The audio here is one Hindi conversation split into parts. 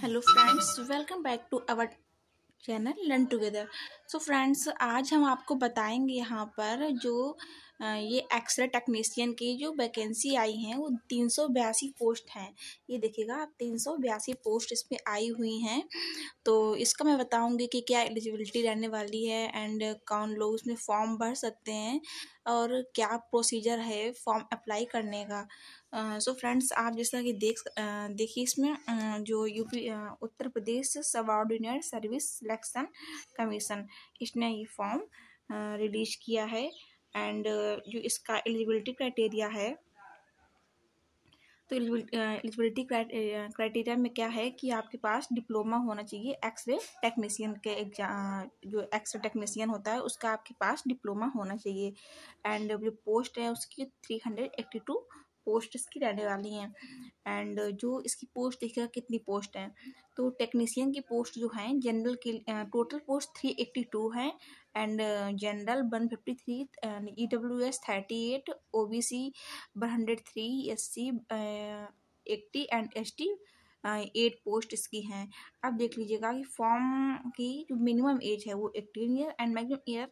hello friends welcome back to our channel learn together सो तो so फ्रेंड्स आज हम आपको बताएंगे यहाँ पर जो ये एक्सरे टेक्नीसियन की जो वैकेंसी आई है वो तीन सौ बयासी पोस्ट हैं ये देखिएगा आप तीन सौ बयासी पोस्ट इस पर आई हुई हैं तो इसका मैं बताऊंगी कि क्या एलिजिबिलिटी रहने वाली है एंड कौन लोग इसमें फॉर्म भर सकते हैं और क्या प्रोसीजर है फॉर्म अप्लाई करने का सो uh, फ्रेंड्स so आप जैसा कि देख uh, देखिए इसमें uh, जो यूपी उत्तर प्रदेश सब ऑर्डिनेट सर्विस सिलेक्शन कमीशन इसने ये फॉर्म रिलीज किया है एंड जो इसका एलिजिबिलिटी क्राइटेरिया है तो एलिजिबिलिटी क्राइटेरिया में क्या है कि आपके पास डिप्लोमा होना चाहिए एक्सरे टेक्नीसियन के एग्जाम जो एक्सरे टेक्नीसियन होता है उसका आपके पास डिप्लोमा होना चाहिए एंड जो पोस्ट है उसकी three hundred eighty two post इसकी रहने वाली हैं एंड जो इसकी पोस्ट देखेगा कितनी पोस्ट हैं तो टेक्नीसियन की पोस्ट जो हैं जनरल के total post three eighty two हैं and general one fifty three and E W S thirty eight O B C one hundred three S C eighty and S T eight post इसकी हैं अब देख लीजिएगा कि फॉर्म की जो मिनिमम एज है वो eighteen year and maximum year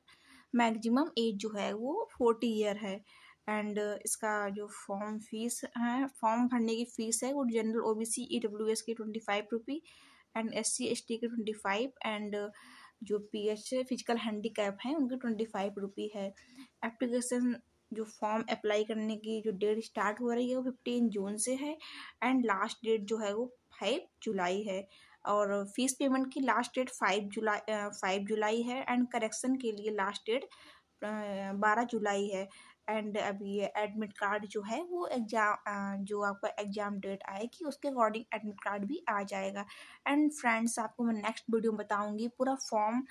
maximum age जो है वो फोर्टी ईयर है एंड uh, इसका जो फॉर्म फीस है फॉर्म भरने की फ़ीस है वो general O B C E W S की twenty five rupee and S C S T की ट्वेंटी फाइव एंड जो पी एच फिजिकल हैंडीकैप हैं उनकी ट्वेंटी फाइव रुपी है एप्लीकेशन जो फॉर्म अप्लाई करने की जो डेट स्टार्ट हो रही है वो फिफ्टीन जून से है एंड लास्ट डेट जो है वो फाइव जुलाई है और फीस पेमेंट की last date five July five uh, July है एंड करेक्शन के लिए लास्ट डेट uh, बारह जुलाई है एंड अभी ये एडमिट कार्ड जो है वो एग्ज़ाम जो आपका एग्ज़ाम डेट आएगी उसके अकॉर्डिंग एडमिट कार्ड भी आ जाएगा एंड फ्रेंड्स आपको मैं नेक्स्ट वीडियो में बताऊँगी पूरा फॉर्म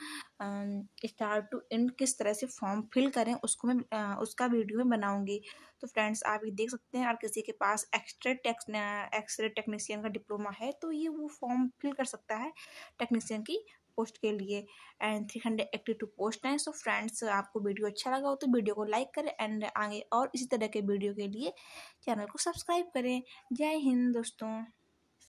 स्टार्ट टू एंड किस तरह से फॉर्म फिल करें उसको मैं उसका वीडियो में बनाऊँगी तो फ्रेंड्स आप ये देख सकते हैं और किसी के पास एक्स्ट्रे टेक्स एक्सरे टेक्नीसियन का डिप्लोमा है तो ये वो फॉर्म फिल कर सकता है टेक्नीसियन की पोस्ट के लिए and three hundred eighty two post हैं सो फ्रेंड्स आपको वीडियो अच्छा लगा हो तो वीडियो को लाइक करें एंड आगे और इसी तरह के वीडियो के लिए चैनल को सब्सक्राइब करें जय हिंद दोस्तों